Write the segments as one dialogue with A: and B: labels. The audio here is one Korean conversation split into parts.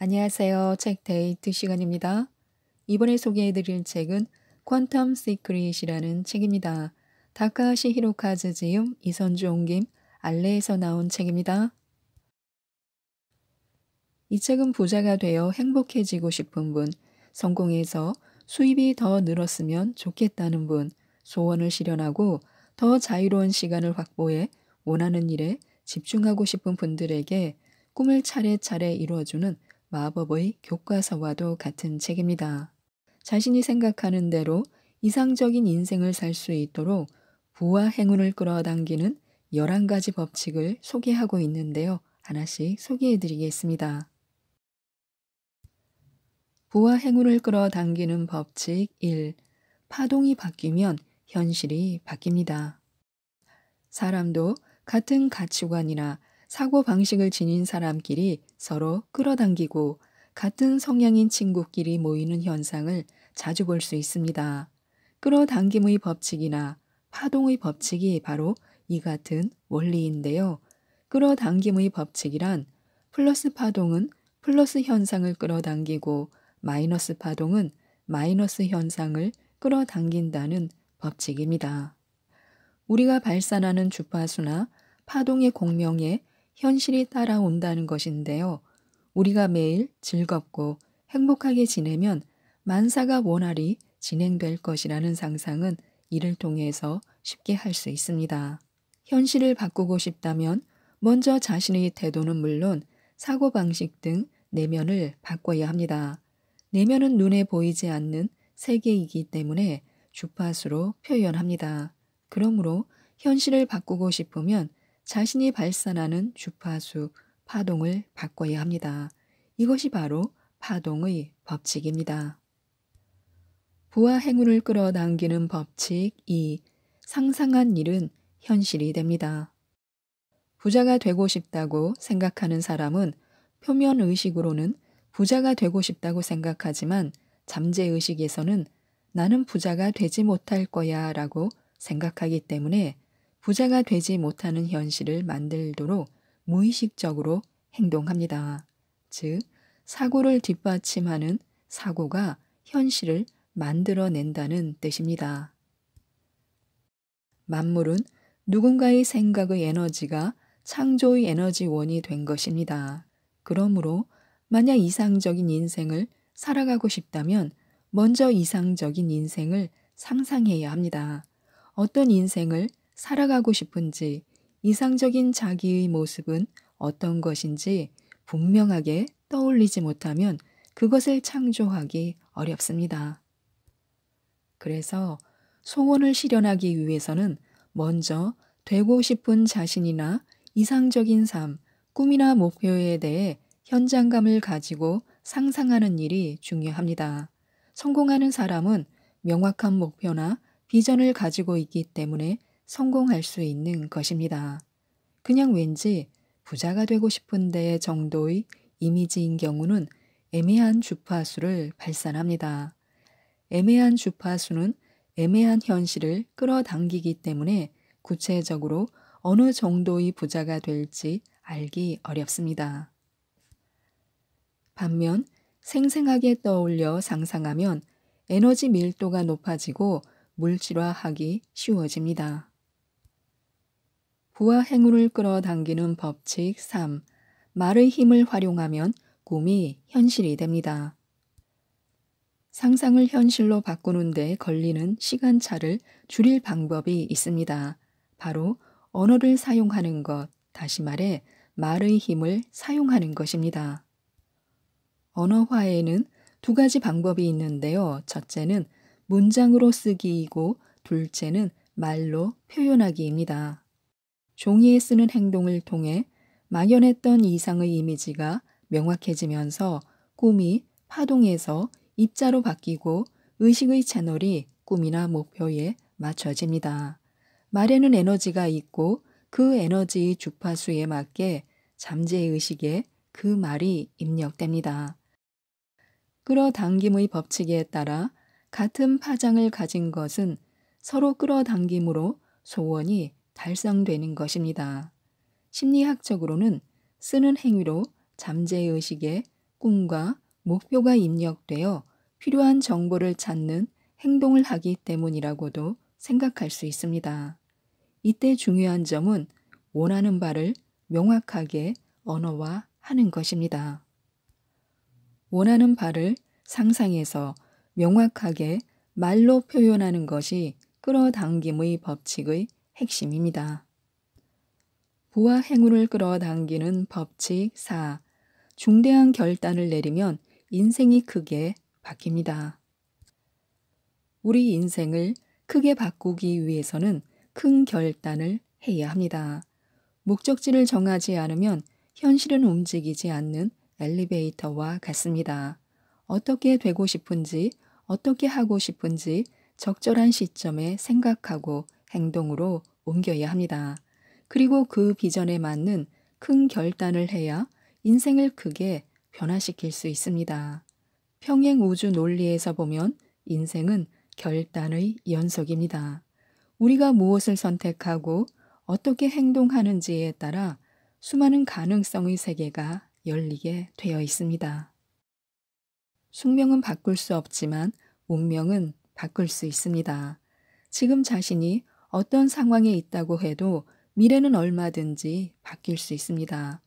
A: 안녕하세요. 책 데이트 시간입니다. 이번에 소개해드릴 책은 퀀텀 시크릿이라는 책입니다. 다카시 히로카즈 지음, 이선주 옹김, 알레에서 나온 책입니다. 이 책은 부자가 되어 행복해지고 싶은 분, 성공해서 수입이 더 늘었으면 좋겠다는 분, 소원을 실현하고 더 자유로운 시간을 확보해 원하는 일에 집중하고 싶은 분들에게 꿈을 차례차례 이루어주는 마법의 교과서와도 같은 책입니다. 자신이 생각하는 대로 이상적인 인생을 살 수 있도록 부와 행운을 끌어당기는 11가지 법칙을 소개하고 있는데요. 하나씩 소개해 드리겠습니다. 부와 행운을 끌어당기는 법칙 1. 파동이 바뀌면 현실이 바뀝니다. 사람도 같은 가치관이나 사고 방식을 지닌 사람끼리 서로 끌어당기고 같은 성향인 친구끼리 모이는 현상을 자주 볼 수 있습니다. 끌어당김의 법칙이나 파동의 법칙이 바로 이 같은 원리인데요. 끌어당김의 법칙이란 플러스 파동은 플러스 현상을 끌어당기고 마이너스 파동은 마이너스 현상을 끌어당긴다는 법칙입니다. 우리가 발산하는 주파수나 파동의 공명에 현실이 따라온다는 것인데요. 우리가 매일 즐겁고 행복하게 지내면 만사가 원활히 진행될 것이라는 상상은 이를 통해서 쉽게 할 수 있습니다. 현실을 바꾸고 싶다면 먼저 자신의 태도는 물론 사고방식 등 내면을 바꿔야 합니다. 내면은 눈에 보이지 않는 세계이기 때문에 주파수로 표현합니다. 그러므로 현실을 바꾸고 싶으면 자신이 발산하는 주파수 파동을 바꿔야 합니다. 이것이 바로 파동의 법칙입니다. 부와 행운을 끌어당기는 법칙 2. 상상한 일은 현실이 됩니다. 부자가 되고 싶다고 생각하는 사람은 표면 의식으로는 부자가 되고 싶다고 생각하지만 잠재 의식에서는 나는 부자가 되지 못할 거야 라고 생각하기 때문에 부자가 되지 못하는 현실을 만들도록 무의식적으로 행동합니다. 즉, 사고를 뒷받침하는 사고가 현실을 만들어낸다는 뜻입니다. 만물은 누군가의 생각의 에너지가 창조의 에너지원이 된 것입니다. 그러므로 만약 이상적인 인생을 살아가고 싶다면 먼저 이상적인 인생을 상상해야 합니다. 어떤 인생을 살아가고 싶은지 이상적인 자기의 모습은 어떤 것인지 분명하게 떠올리지 못하면 그것을 창조하기 어렵습니다. 그래서 소원을 실현하기 위해서는 먼저 되고 싶은 자신이나 이상적인 삶, 꿈이나 목표에 대해 현장감을 가지고 상상하는 일이 중요합니다. 성공하는 사람은 명확한 목표나 비전을 가지고 있기 때문에 성공할 수 있는 것입니다. 그냥 왠지 부자가 되고 싶은데 정도의 이미지인 경우는 애매한 주파수를 발산합니다. 애매한 주파수는 애매한 현실을 끌어당기기 때문에 구체적으로 어느 정도의 부자가 될지 알기 어렵습니다. 반면 생생하게 떠올려 상상하면 에너지 밀도가 높아지고 물질화하기 쉬워집니다. 부와 행운을 끌어당기는 법칙 3. 말의 힘을 활용하면 꿈이 현실이 됩니다. 상상을 현실로 바꾸는데 걸리는 시간차를 줄일 방법이 있습니다. 바로 언어를 사용하는 것, 다시 말해 말의 힘을 사용하는 것입니다. 언어화에는 두 가지 방법이 있는데요. 첫째는 문장으로 쓰기이고 둘째는 말로 표현하기입니다. 종이에 쓰는 행동을 통해 막연했던 이상의 이미지가 명확해지면서 꿈이 파동에서 입자로 바뀌고 의식의 채널이 꿈이나 목표에 맞춰집니다. 말에는 에너지가 있고 그 에너지의 주파수에 맞게 잠재의식에 그 말이 입력됩니다. 끌어당김의 법칙에 따라 같은 파장을 가진 것은 서로 끌어당김으로 소원이 달성되는 것입니다. 심리학적으로는 쓰는 행위로 잠재의식에 꿈과 목표가 입력되어 필요한 정보를 찾는 행동을 하기 때문이라고도 생각할 수 있습니다. 이때 중요한 점은 원하는 바를 명확하게 언어화 하는 것입니다. 원하는 바를 상상해서 명확하게 말로 표현하는 것이 끌어당김의 법칙의 핵심입니다. 부와 행운을 끌어당기는 법칙 4. 중대한 결단을 내리면 인생이 크게 바뀝니다. 우리 인생을 크게 바꾸기 위해서는 큰 결단을 해야 합니다. 목적지를 정하지 않으면 현실은 움직이지 않는 엘리베이터와 같습니다. 어떻게 되고 싶은지, 어떻게 하고 싶은지 적절한 시점에 생각하고 행동으로 옮겨야 합니다. 그리고 그 비전에 맞는 큰 결단을 해야 인생을 크게 변화시킬 수 있습니다. 평행 우주 논리에서 보면 인생은 결단의 연속입니다. 우리가 무엇을 선택하고 어떻게 행동하는지에 따라 수많은 가능성의 세계가 열리게 되어 있습니다. 숙명은 바꿀 수 없지만 운명은 바꿀 수 있습니다. 지금 자신이 어떤 상황에 있다고 해도 미래는 얼마든지 바뀔 수 있습니다.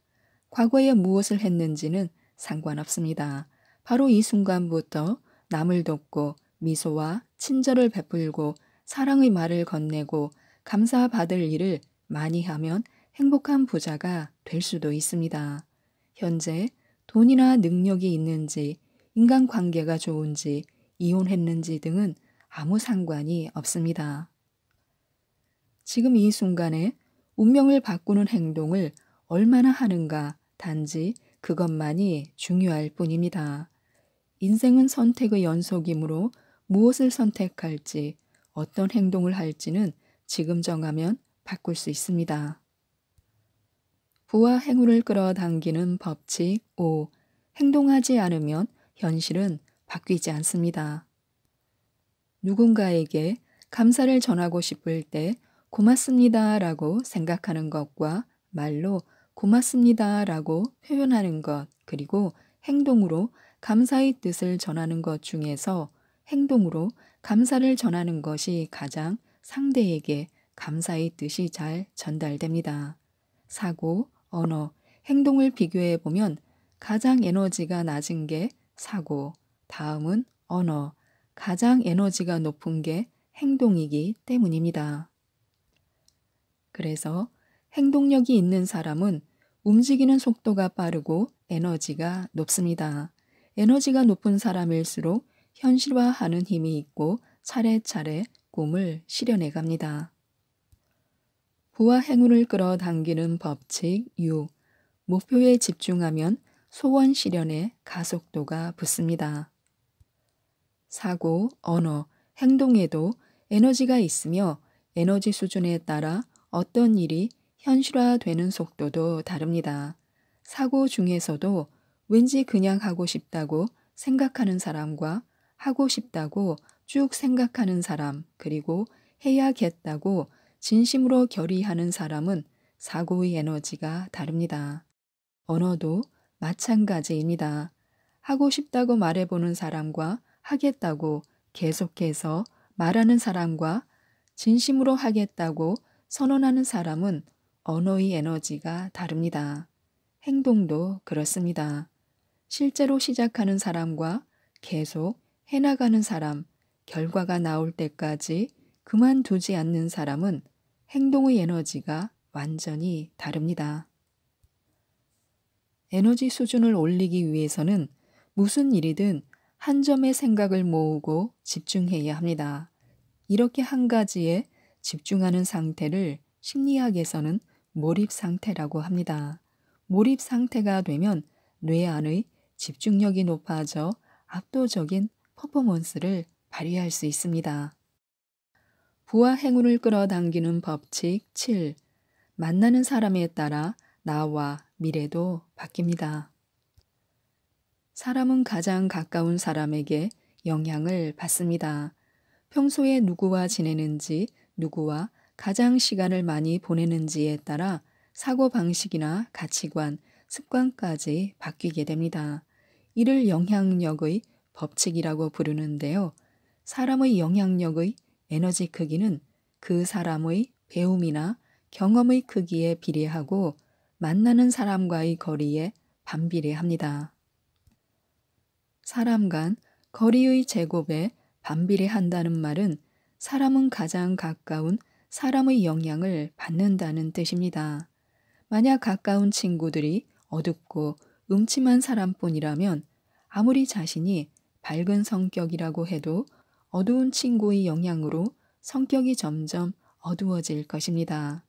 A: 과거에 무엇을 했는지는 상관없습니다. 바로 이 순간부터 남을 돕고 미소와 친절을 베풀고 사랑의 말을 건네고 감사받을 일을 많이 하면 행복한 부자가 될 수도 있습니다. 현재 돈이나 능력이 있는지, 인간관계가 좋은지, 이혼했는지 등은 아무 상관이 없습니다. 지금 이 순간에 운명을 바꾸는 행동을 얼마나 하는가 단지 그것만이 중요할 뿐입니다. 인생은 선택의 연속이므로 무엇을 선택할지 어떤 행동을 할지는 지금 정하면 바꿀 수 있습니다. 부와 행운을 끌어당기는 법칙 5. 행동하지 않으면 현실은 바뀌지 않습니다. 누군가에게 감사를 전하고 싶을 때 고맙습니다 라고 생각하는 것과 말로 고맙습니다 라고 표현하는 것 그리고 행동으로 감사의 뜻을 전하는 것 중에서 행동으로 감사를 전하는 것이 가장 상대에게 감사의 뜻이 잘 전달됩니다. 사고, 언어, 행동을 비교해 보면 가장 에너지가 낮은 게 사고, 다음은 언어, 가장 에너지가 높은 게 행동이기 때문입니다. 그래서 행동력이 있는 사람은 움직이는 속도가 빠르고 에너지가 높습니다. 에너지가 높은 사람일수록 현실화하는 힘이 있고 차례차례 꿈을 실현해 갑니다. 부와 행운을 끌어당기는 법칙 6. 목표에 집중하면 소원 실현에 가속도가 붙습니다. 사고, 언어, 행동에도 에너지가 있으며 에너지 수준에 따라 어떤 일이 현실화되는 속도도 다릅니다. 사고 중에서도 왠지 그냥 하고 싶다고 생각하는 사람과 하고 싶다고 쭉 생각하는 사람, 그리고 해야겠다고 진심으로 결의하는 사람은 사고의 에너지가 다릅니다. 언어도 마찬가지입니다. 하고 싶다고 말해보는 사람과 하겠다고 계속해서 말하는 사람과 진심으로 하겠다고 선언하는 사람은 언어의 에너지가 다릅니다. 행동도 그렇습니다. 실제로 시작하는 사람과 계속 해나가는 사람, 결과가 나올 때까지 그만두지 않는 사람은 행동의 에너지가 완전히 다릅니다. 에너지 수준을 올리기 위해서는 무슨 일이든 한 점의 생각을 모으고 집중해야 합니다. 이렇게 한 가지에 집중하는 상태를 심리학에서는 몰입 상태라고 합니다. 몰입 상태가 되면 뇌 안의 집중력이 높아져 압도적인 퍼포먼스를 발휘할 수 있습니다. 부와 행운을 끌어당기는 법칙 7. 만나는 사람에 따라 나와 미래도 바뀝니다. 사람은 가장 가까운 사람에게 영향을 받습니다. 평소에 누구와 지내는지 누구와 가장 시간을 많이 보내는지에 따라 사고방식이나 가치관, 습관까지 바뀌게 됩니다. 이를 영향력의 법칙이라고 부르는데요. 사람의 영향력의 에너지 크기는 그 사람의 배움이나 경험의 크기에 비례하고 만나는 사람과의 거리에 반비례합니다. 사람 간 거리의 제곱에 반비례한다는 말은 사람은 가장 가까운 사람의 영향을 받는다는 뜻입니다. 만약 가까운 친구들이 어둡고 음침한 사람뿐이라면 아무리 자신이 밝은 성격이라고 해도 어두운 친구의 영향으로 성격이 점점 어두워질 것입니다.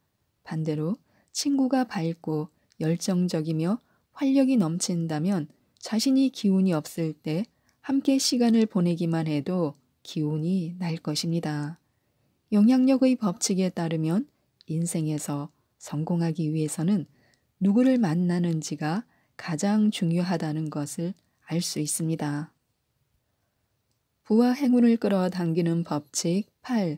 A: 반대로 친구가 밝고 열정적이며 활력이 넘친다면 자신이 기운이 없을 때 함께 시간을 보내기만 해도 기운이 날 것입니다. 영향력의 법칙에 따르면 인생에서 성공하기 위해서는 누구를 만나는지가 가장 중요하다는 것을 알 수 있습니다. 부와 행운을 끌어당기는 법칙 8.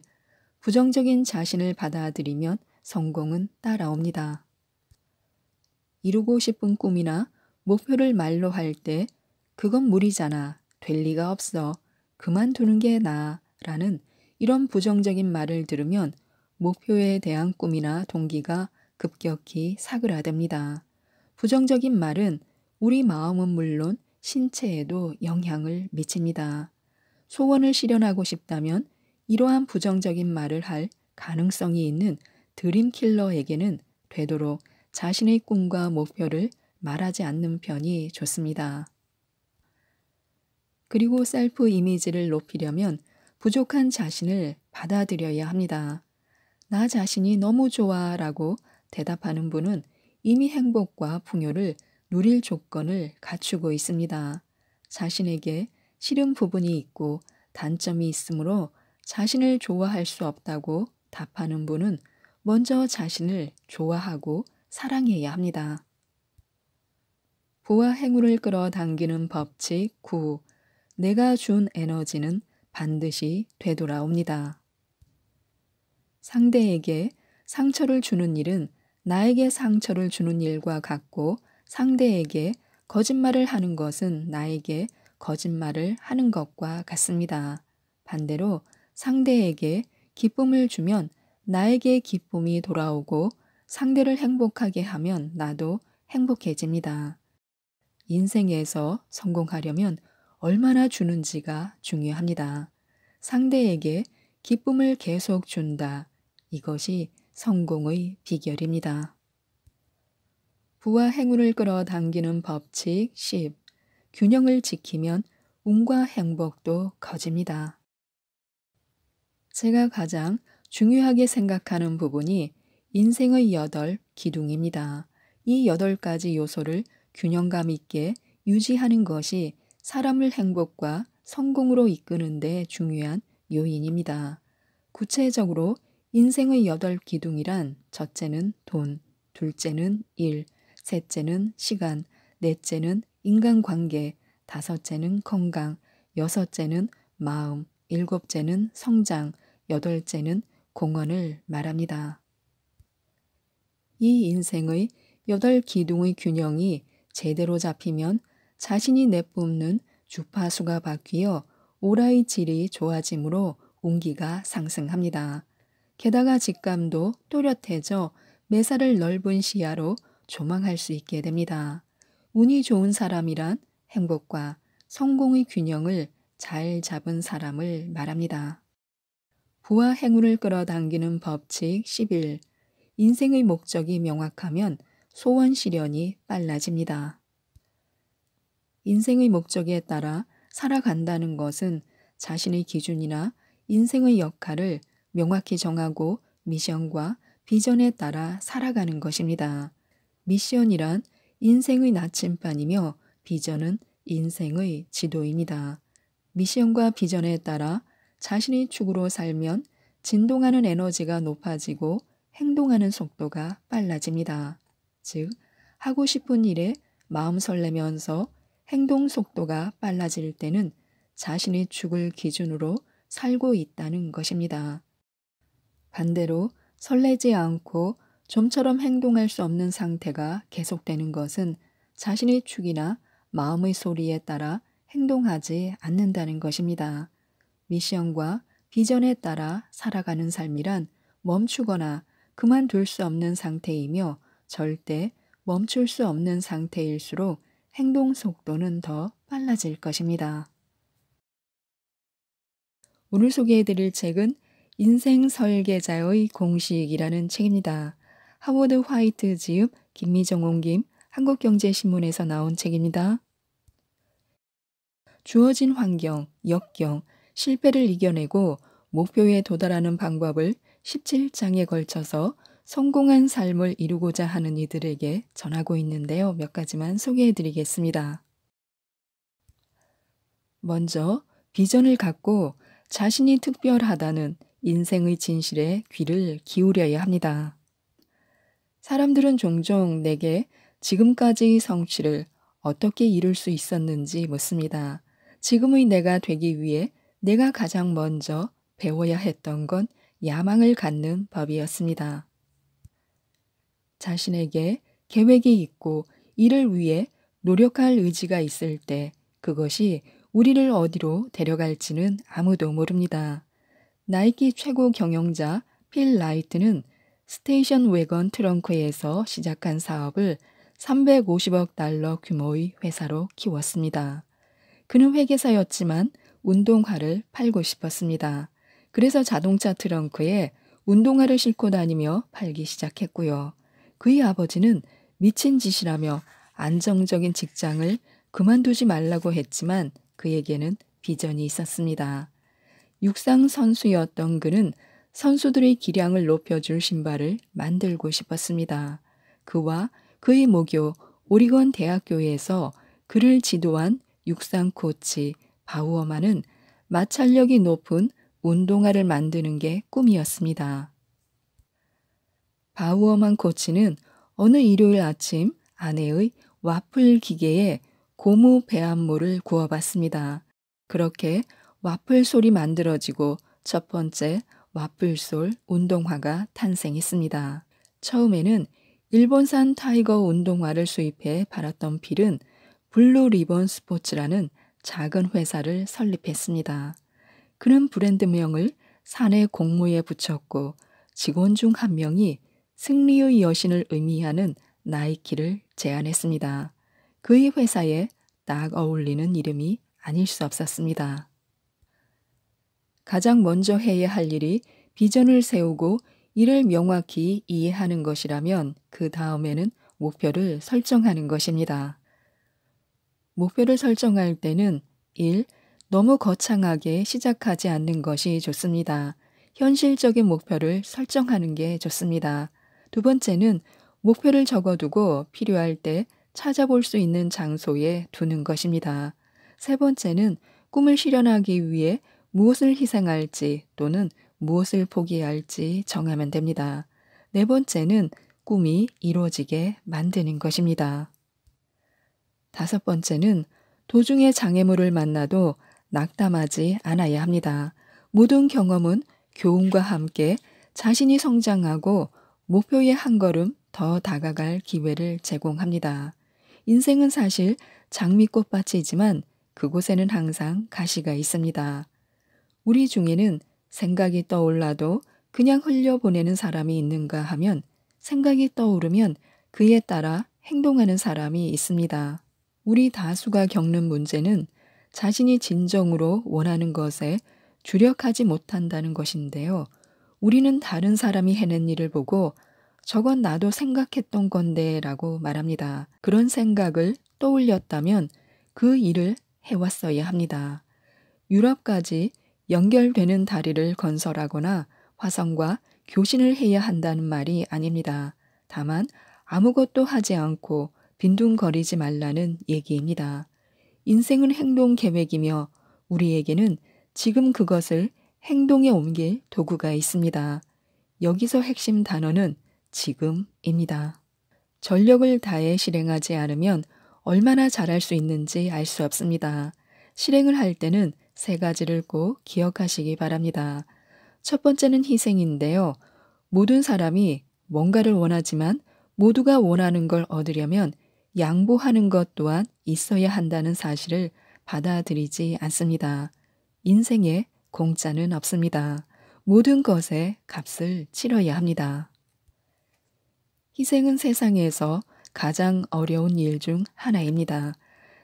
A: 부정적인 자신을 받아들이면 성공은 따라옵니다. 이루고 싶은 꿈이나 목표를 말로 할 때 그건 무리잖아. 될 리가 없어. 그만두는 게 나라는 아 이런 부정적인 말을 들으면 목표에 대한 꿈이나 동기가 급격히 사그라듭니다. 부정적인 말은 우리 마음은 물론 신체에도 영향을 미칩니다. 소원을 실현하고 싶다면 이러한 부정적인 말을 할 가능성이 있는 드림킬러에게는 되도록 자신의 꿈과 목표를 말하지 않는 편이 좋습니다. 그리고 셀프 이미지를 높이려면 부족한 자신을 받아들여야 합니다. 나 자신이 너무 좋아 라고 대답하는 분은 이미 행복과 풍요를 누릴 조건을 갖추고 있습니다. 자신에게 싫은 부분이 있고 단점이 있으므로 자신을 좋아할 수 없다고 답하는 분은 먼저 자신을 좋아하고 사랑해야 합니다. 부와 행운을 끌어당기는 법칙 9. 내가 준 에너지는 반드시 되돌아옵니다. 상대에게 상처를 주는 일은 나에게 상처를 주는 일과 같고 상대에게 거짓말을 하는 것은 나에게 거짓말을 하는 것과 같습니다. 반대로 상대에게 기쁨을 주면 나에게 기쁨이 돌아오고 상대를 행복하게 하면 나도 행복해집니다. 인생에서 성공하려면 얼마나 주는지가 중요합니다. 상대에게 기쁨을 계속 준다. 이것이 성공의 비결입니다. 부와 행운을 끌어당기는 법칙 10. 균형을 지키면 운과 행복도 커집니다. 제가 가장 중요하게 생각하는 부분이 인생의 여덟 기둥입니다. 이 여덟 가지 요소를 균형감 있게 유지하는 것이 사람을 행복과 성공으로 이끄는 데 중요한 요인입니다. 구체적으로 인생의 여덟 기둥이란 첫째는 돈, 둘째는 일, 셋째는 시간, 넷째는 인간관계, 다섯째는 건강, 여섯째는 마음, 일곱째는 성장, 여덟째는 공헌을 말합니다. 이 인생의 여덟 기둥의 균형이 제대로 잡히면 자신이 내뿜는 주파수가 바뀌어 오라이 질이 좋아지므로 온기가 상승합니다. 게다가 직감도 또렷해져 매사를 넓은 시야로 조망할 수 있게 됩니다. 운이 좋은 사람이란 행복과 성공의 균형을 잘 잡은 사람을 말합니다. 부와 행운을 끌어당기는 법칙 11. 인생의 목적이 명확하면 소원 실현이 빨라집니다. 인생의 목적에 따라 살아간다는 것은 자신의 기준이나 인생의 역할을 명확히 정하고 미션과 비전에 따라 살아가는 것입니다. 미션이란 인생의 나침반이며 비전은 인생의 지도입니다. 미션과 비전에 따라 자신의 축으로 살면 진동하는 에너지가 높아지고 행동하는 속도가 빨라집니다. 즉, 하고 싶은 일에 마음 설레면서 행동 속도가 빨라질 때는 자신이 죽을 기준으로 살고 있다는 것입니다. 반대로 설레지 않고 좀처럼 행동할 수 없는 상태가 계속되는 것은 자신의 축이나 마음의 소리에 따라 행동하지 않는다는 것입니다. 미션과 비전에 따라 살아가는 삶이란 멈추거나 그만둘 수 없는 상태이며 절대 멈출 수 없는 상태일수록 행동 속도는 더 빨라질 것입니다. 오늘 소개해드릴 책은 인생 설계자의 공식이라는 책입니다. 하워드 화이트 지음 김미정 옹김 한국경제신문에서 나온 책입니다. 주어진 환경, 역경, 실패를 이겨내고 목표에 도달하는 방법을 17장에 걸쳐서 성공한 삶을 이루고자 하는 이들에게 전하고 있는데요. 몇 가지만 소개해 드리겠습니다. 먼저 비전을 갖고 자신이 특별하다는 인생의 진실에 귀를 기울여야 합니다. 사람들은 종종 내게 지금까지의 성취를 어떻게 이룰 수 있었는지 묻습니다. 지금의 내가 되기 위해 내가 가장 먼저 배워야 했던 건 야망을 갖는 법이었습니다. 자신에게 계획이 있고 이를 위해 노력할 의지가 있을 때 그것이 우리를 어디로 데려갈지는 아무도 모릅니다. 나이키 최고 경영자 필 라이트는 스테이션 웨건 트렁크에서 시작한 사업을 350억 달러 규모의 회사로 키웠습니다. 그는 회계사였지만 운동화를 팔고 싶었습니다. 그래서 자동차 트렁크에 운동화를 싣고 다니며 팔기 시작했고요. 그의 아버지는 미친 짓이라며 안정적인 직장을 그만두지 말라고 했지만 그에게는 비전이 있었습니다. 육상 선수였던 그는 선수들의 기량을 높여줄 신발을 만들고 싶었습니다. 그와 그의 모교 오리건 대학교에서 그를 지도한 육상 코치 바우어만은 마찰력이 높은 운동화를 만드는 게 꿈이었습니다. 바우어만 코치는 어느 일요일 아침 아내의 와플 기계에 고무 배합물을 구워봤습니다. 그렇게 와플 솔이 만들어지고 첫 번째 와플 솔 운동화가 탄생했습니다. 처음에는 일본산 타이거 운동화를 수입해 팔았던 필은 블루 리본 스포츠라는 작은 회사를 설립했습니다. 그는 브랜드명을 산내 공모에 붙였고 직원 중 한 명이 승리의 여신을 의미하는 나이키를 제안했습니다. 그의 회사에 딱 어울리는 이름이 아닐 수 없었습니다. 가장 먼저 해야 할 일이 비전을 세우고 이를 명확히 이해하는 것이라면 그 다음에는 목표를 설정하는 것입니다. 목표를 설정할 때는 1. 너무 거창하게 시작하지 않는 것이 좋습니다. 현실적인 목표를 설정하는 게 좋습니다. 두 번째는 목표를 적어두고 필요할 때 찾아볼 수 있는 장소에 두는 것입니다. 세 번째는 꿈을 실현하기 위해 무엇을 희생할지 또는 무엇을 포기할지 정하면 됩니다. 네 번째는 꿈이 이루어지게 만드는 것입니다. 다섯 번째는 도중에 장애물을 만나도 낙담하지 않아야 합니다. 모든 경험은 교훈과 함께 자신이 성장하고 목표에 한 걸음 더 다가갈 기회를 제공합니다. 인생은 사실 장미꽃밭이지만 그곳에는 항상 가시가 있습니다. 우리 중에는 생각이 떠올라도 그냥 흘려보내는 사람이 있는가 하면 생각이 떠오르면 그에 따라 행동하는 사람이 있습니다. 우리 다수가 겪는 문제는 자신이 진정으로 원하는 것에 주력하지 못한다는 것인데요. 우리는 다른 사람이 해낸 일을 보고 저건 나도 생각했던 건데 라고 말합니다. 그런 생각을 떠올렸다면 그 일을 해왔어야 합니다. 유럽까지 연결되는 다리를 건설하거나 화성과 교신을 해야 한다는 말이 아닙니다. 다만 아무것도 하지 않고 빈둥거리지 말라는 얘기입니다. 인생은 행동 계획이며 우리에게는 지금 그것을 행동에 옮길 도구가 있습니다. 여기서 핵심 단어는 지금입니다. 전력을 다해 실행하지 않으면 얼마나 잘할 수 있는지 알 수 없습니다. 실행을 할 때는 세 가지를 꼭 기억하시기 바랍니다. 첫 번째는 희생인데요. 모든 사람이 뭔가를 원하지만 모두가 원하는 걸 얻으려면 양보하는 것 또한 있어야 한다는 사실을 받아들이지 않습니다. 인생의 공짜는 없습니다. 모든 것에 값을 치러야 합니다. 희생은 세상에서 가장 어려운 일 중 하나입니다.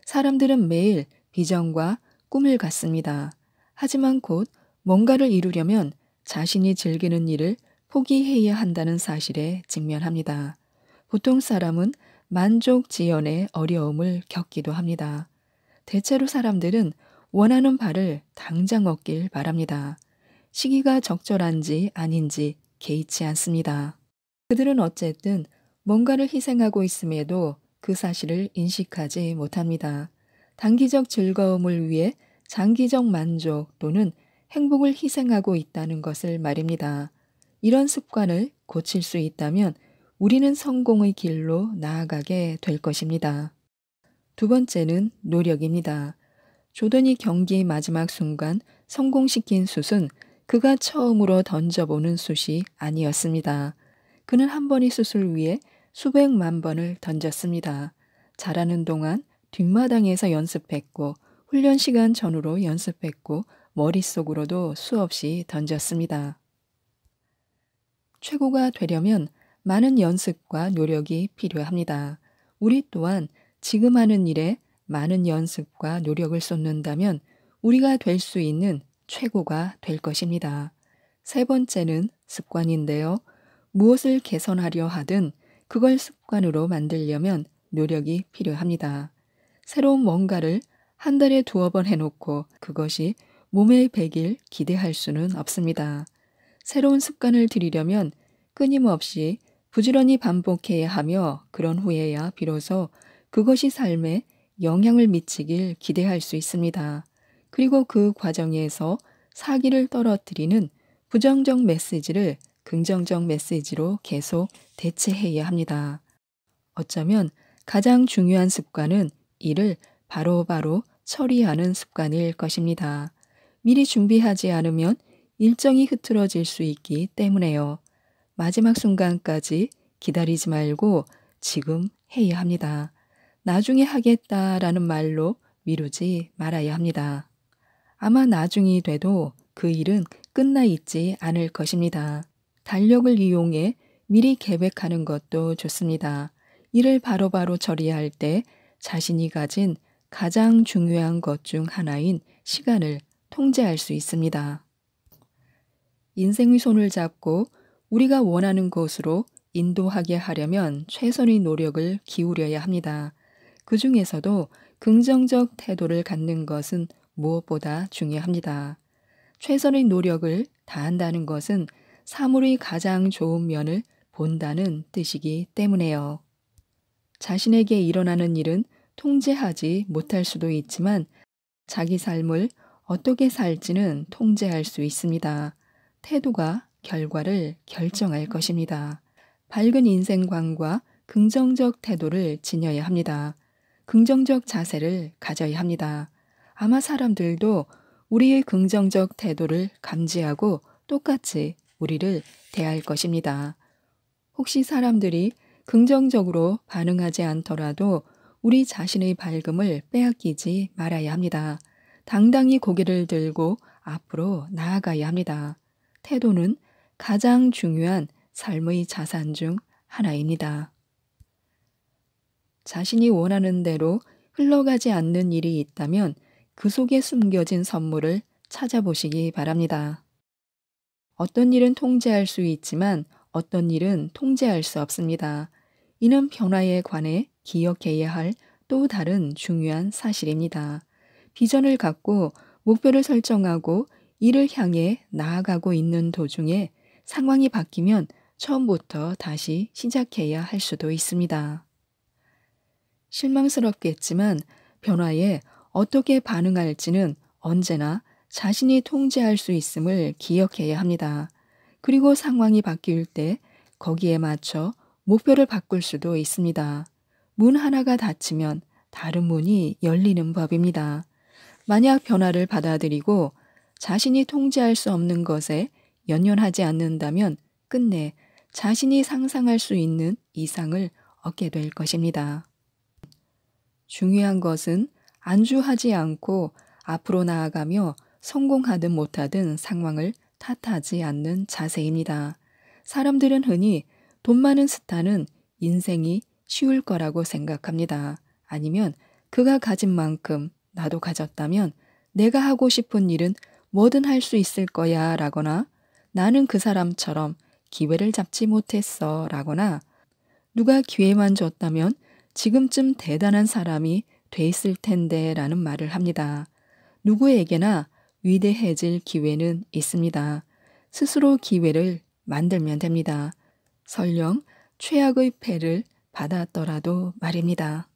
A: 사람들은 매일 비전과 꿈을 갖습니다. 하지만 곧 뭔가를 이루려면 자신이 즐기는 일을 포기해야 한다는 사실에 직면합니다. 보통 사람은 만족 지연의 어려움을 겪기도 합니다. 대체로 사람들은 원하는 바를 당장 얻길 바랍니다. 시기가 적절한지 아닌지 개의치 않습니다. 그들은 어쨌든 뭔가를 희생하고 있음에도 그 사실을 인식하지 못합니다. 단기적 즐거움을 위해 장기적 만족 또는 행복을 희생하고 있다는 것을 말입니다. 이런 습관을 고칠 수 있다면 우리는 성공의 길로 나아가게 될 것입니다. 두 번째는 노력입니다. 조던이 경기 마지막 순간 성공시킨 슛은 그가 처음으로 던져보는 슛이 아니었습니다. 그는 한 번의 슛을 위해 수백만 번을 던졌습니다. 자라는 동안 뒷마당에서 연습했고 훈련 시간 전후로 연습했고 머릿속으로도 수없이 던졌습니다. 최고가 되려면 많은 연습과 노력이 필요합니다. 우리 또한 지금 하는 일에 많은 연습과 노력을 쏟는다면 우리가 될 수 있는 최고가 될 것입니다. 세 번째는 습관인데요. 무엇을 개선하려 하든 그걸 습관으로 만들려면 노력이 필요합니다. 새로운 뭔가를 한 달에 두어 번 해놓고 그것이 몸에 배길 기대할 수는 없습니다. 새로운 습관을 들이려면 끊임없이 부지런히 반복해야 하며 그런 후에야 비로소 그것이 삶에 영향을 미치길 기대할 수 있습니다. 그리고 그 과정에서 사기를 떨어뜨리는 부정적 메시지를 긍정적 메시지로 계속 대체해야 합니다. 어쩌면 가장 중요한 습관은 일을 바로바로 바로 처리하는 습관일 것입니다. 미리 준비하지 않으면 일정이 흐트러질 수 있기 때문에요. 마지막 순간까지 기다리지 말고 지금 해야 합니다. 나중에 하겠다라는 말로 미루지 말아야 합니다. 아마 나중이 돼도 그 일은 끝나 있지 않을 것입니다. 달력을 이용해 미리 계획하는 것도 좋습니다. 일을 바로바로 처리할 때 자신이 가진 가장 중요한 것 중 하나인 시간을 통제할 수 있습니다. 인생의 손을 잡고 우리가 원하는 곳으로 인도하게 하려면 최선의 노력을 기울여야 합니다. 그 중에서도 긍정적 태도를 갖는 것은 무엇보다 중요합니다. 최선의 노력을 다한다는 것은 사물의 가장 좋은 면을 본다는 뜻이기 때문에요. 자신에게 일어나는 일은 통제하지 못할 수도 있지만 자기 삶을 어떻게 살지는 통제할 수 있습니다. 태도가 결과를 결정할 것입니다. 밝은 인생관과 긍정적 태도를 지녀야 합니다. 긍정적 자세를 가져야 합니다. 아마 사람들도 우리의 긍정적 태도를 감지하고 똑같이 우리를 대할 것입니다. 혹시 사람들이 긍정적으로 반응하지 않더라도 우리 자신의 밝음을 빼앗기지 말아야 합니다. 당당히 고개를 들고 앞으로 나아가야 합니다. 태도는 가장 중요한 삶의 자산 중 하나입니다. 자신이 원하는 대로 흘러가지 않는 일이 있다면 그 속에 숨겨진 선물을 찾아보시기 바랍니다. 어떤 일은 통제할 수 있지만 어떤 일은 통제할 수 없습니다. 이는 변화에 관해 기억해야 할 또 다른 중요한 사실입니다. 비전을 갖고 목표를 설정하고 이를 향해 나아가고 있는 도중에 상황이 바뀌면 처음부터 다시 시작해야 할 수도 있습니다. 실망스럽겠지만 변화에 어떻게 반응할지는 언제나 자신이 통제할 수 있음을 기억해야 합니다. 그리고 상황이 바뀔 때 거기에 맞춰 목표를 바꿀 수도 있습니다. 문 하나가 닫히면 다른 문이 열리는 법입니다. 만약 변화를 받아들이고 자신이 통제할 수 없는 것에 연연하지 않는다면 끝내 자신이 상상할 수 있는 이상을 얻게 될 것입니다. 중요한 것은 안주하지 않고 앞으로 나아가며 성공하든 못하든 상황을 탓하지 않는 자세입니다. 사람들은 흔히 돈 많은 스타는 인생이 쉬울 거라고 생각합니다. 아니면 그가 가진 만큼 나도 가졌다면 내가 하고 싶은 일은 뭐든 할 수 있을 거야 라거나 나는 그 사람처럼 기회를 잡지 못했어 라거나 누가 기회만 줬다면 지금쯤 대단한 사람이 돼 있을 텐데 라는 말을 합니다. 누구에게나 위대해질 기회는 있습니다. 스스로 기회를 만들면 됩니다. 설령 최악의 패를 받았더라도 말입니다.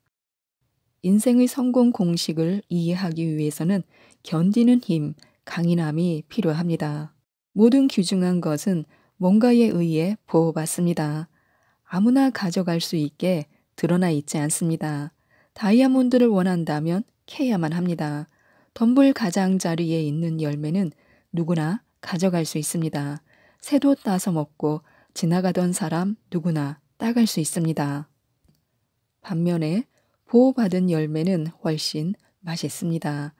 A: 인생의 성공 공식을 이해하기 위해서는 견디는 힘, 강인함이 필요합니다. 모든 귀중한 것은 뭔가에 의해 보호받습니다. 아무나 가져갈 수 있게 드러나 있지 않습니다. 다이아몬드를 원한다면 캐야만 합니다. 덤불 가장자리에 있는 열매는 누구나 가져갈 수 있습니다. 새도 따서 먹고 지나가던 사람 누구나 따갈 수 있습니다. 반면에 보호받은 열매는 훨씬 맛있습니다.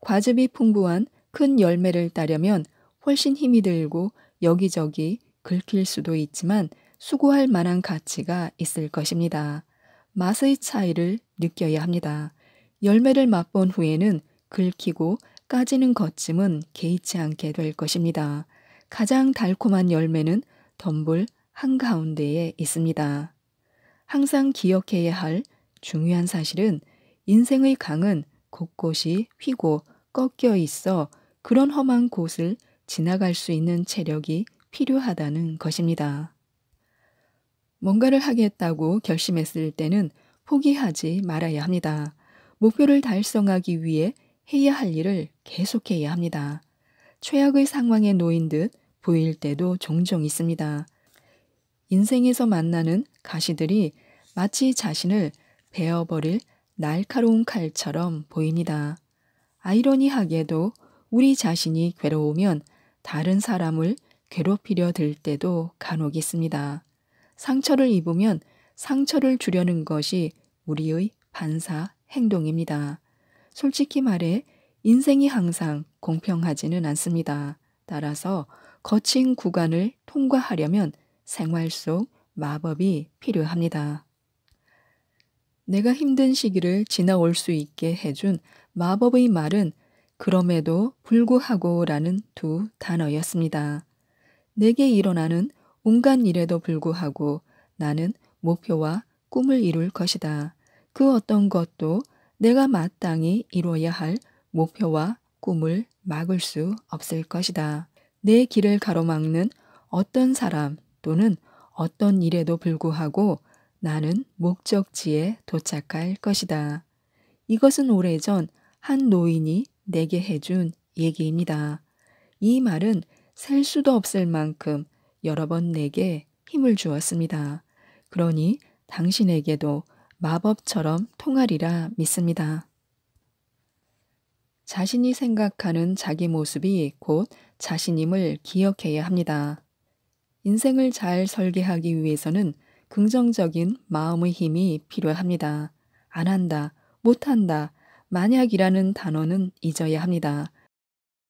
A: 과즙이 풍부한 큰 열매를 따려면 훨씬 힘이 들고 여기저기 긁힐 수도 있지만 수고할 만한 가치가 있을 것입니다. 맛의 차이를 느껴야 합니다. 열매를 맛본 후에는 긁히고 까지는 것쯤은 개의치 않게 될 것입니다. 가장 달콤한 열매는 덤불 한가운데에 있습니다. 항상 기억해야 할 중요한 사실은 인생의 강은 곳곳이 휘고 꺾여 있어 그런 험한 곳을 지나갈 수 있는 체력이 필요하다는 것입니다. 뭔가를 하겠다고 결심했을 때는 포기하지 말아야 합니다. 목표를 달성하기 위해 해야 할 일을 계속해야 합니다. 최악의 상황에 놓인 듯 보일 때도 종종 있습니다. 인생에서 만나는 가시들이 마치 자신을 베어버릴 날카로운 칼처럼 보입니다. 아이러니하게도 우리 자신이 괴로우면 다른 사람을 괴롭히려 들 때도 간혹 있습니다. 상처를 입으면 상처를 주려는 것이 우리의 반사 행동입니다. 솔직히 말해 인생이 항상 공평하지는 않습니다. 따라서 거친 구간을 통과하려면 생활 속 마법이 필요합니다. 내가 힘든 시기를 지나올 수 있게 해준 마법의 말은 그럼에도 불구하고 라는 두 단어였습니다. 내게 일어나는 온갖 일에도 불구하고 나는 목표와 꿈을 이룰 것이다. 그 어떤 것도 내가 마땅히 이루어야 할 목표와 꿈을 막을 수 없을 것이다. 내 길을 가로막는 어떤 사람 또는 어떤 일에도 불구하고 나는 목적지에 도착할 것이다. 이것은 오래전 한 노인이 내게 해준 얘기입니다. 이 말은 셀 수도 없을 만큼 여러 번 내게 힘을 주었습니다. 그러니 당신에게도 마법처럼 통하리라 믿습니다. 자신이 생각하는 자기 모습이 곧 자신임을 기억해야 합니다. 인생을 잘 설계하기 위해서는 긍정적인 마음의 힘이 필요합니다. 안 한다, 못 한다, 만약이라는 단어는 잊어야 합니다.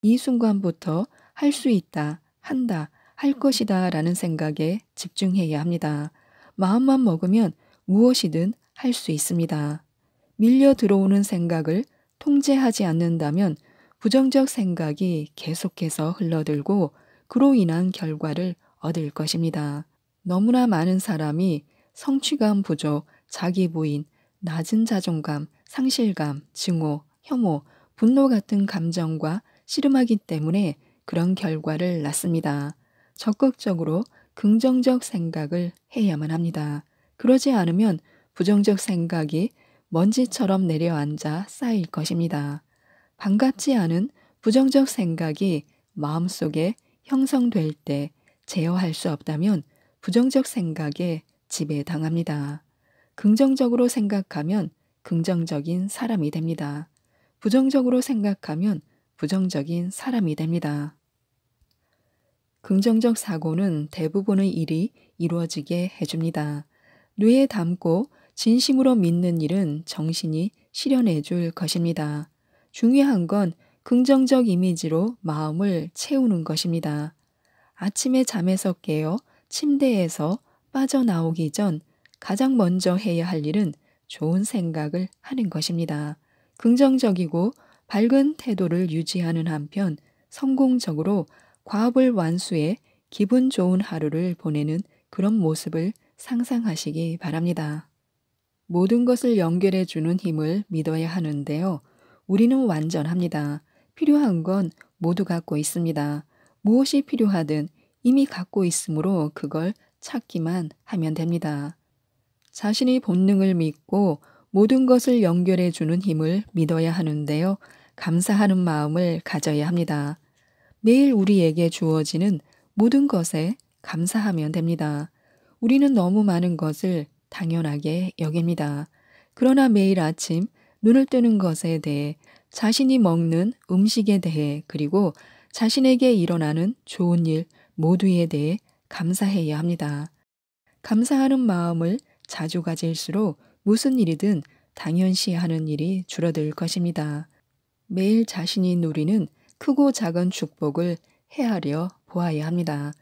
A: 이 순간부터 할 수 있다, 한다, 할 것이다 라는 생각에 집중해야 합니다. 마음만 먹으면 무엇이든 할 수 있습니다. 밀려 들어오는 생각을 통제하지 않는다면 부정적 생각이 계속해서 흘러들고 그로 인한 결과를 얻을 것입니다. 너무나 많은 사람이 성취감 부족, 자기 부인, 낮은 자존감, 상실감, 증오, 혐오, 분노 같은 감정과 씨름하기 때문에 그런 결과를 낳습니다. 적극적으로 긍정적 생각을 해야만 합니다. 그러지 않으면 부정적 생각이 먼지처럼 내려앉아 쌓일 것입니다. 반갑지 않은 부정적 생각이 마음속에 형성될 때 제어할 수 없다면 부정적 생각에 지배당합니다. 긍정적으로 생각하면 긍정적인 사람이 됩니다. 부정적으로 생각하면 부정적인 사람이 됩니다. 긍정적 사고는 대부분의 일이 이루어지게 해줍니다. 뇌에 담고 진심으로 믿는 일은 정신이 실현해 줄 것입니다. 중요한 건 긍정적 이미지로 마음을 채우는 것입니다. 아침에 잠에서 깨어 침대에서 빠져나오기 전 가장 먼저 해야 할 일은 좋은 생각을 하는 것입니다. 긍정적이고 밝은 태도를 유지하는 한편 성공적으로 과업을 완수해 기분 좋은 하루를 보내는 그런 모습을 상상하시기 바랍니다. 모든 것을 연결해 주는 힘을 믿어야 하는데요. 우리는 완전합니다. 필요한 건 모두 갖고 있습니다. 무엇이 필요하든 이미 갖고 있으므로 그걸 찾기만 하면 됩니다. 자신의 본능을 믿고 모든 것을 연결해 주는 힘을 믿어야 하는데요. 감사하는 마음을 가져야 합니다. 매일 우리에게 주어지는 모든 것에 감사하면 됩니다. 우리는 너무 많은 것을 당연하게 여깁니다. 그러나 매일 아침 눈을 뜨는 것에 대해 자신이 먹는 음식에 대해 그리고 자신에게 일어나는 좋은 일 모두에 대해 감사해야 합니다. 감사하는 마음을 자주 가질수록 무슨 일이든 당연시 하는 일이 줄어들 것입니다. 매일 자신이 누리는 크고 작은 축복을 헤아려 보아야 합니다.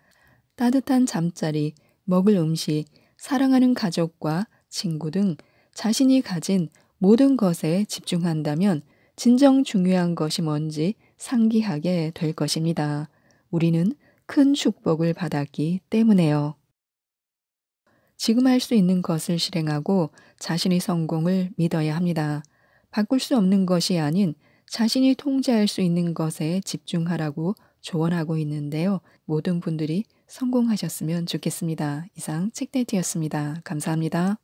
A: 따뜻한 잠자리, 먹을 음식, 사랑하는 가족과 친구 등 자신이 가진 모든 것에 집중한다면 진정 중요한 것이 뭔지 상기하게 될 것입니다. 우리는 큰 축복을 받았기 때문에요. 지금 할 수 있는 것을 실행하고 자신의 성공을 믿어야 합니다. 바꿀 수 없는 것이 아닌 자신이 통제할 수 있는 것에 집중하라고 조언하고 있는데요. 모든 분들이 성공하셨으면 좋겠습니다. 이상 책데이트였습니다. 감사합니다.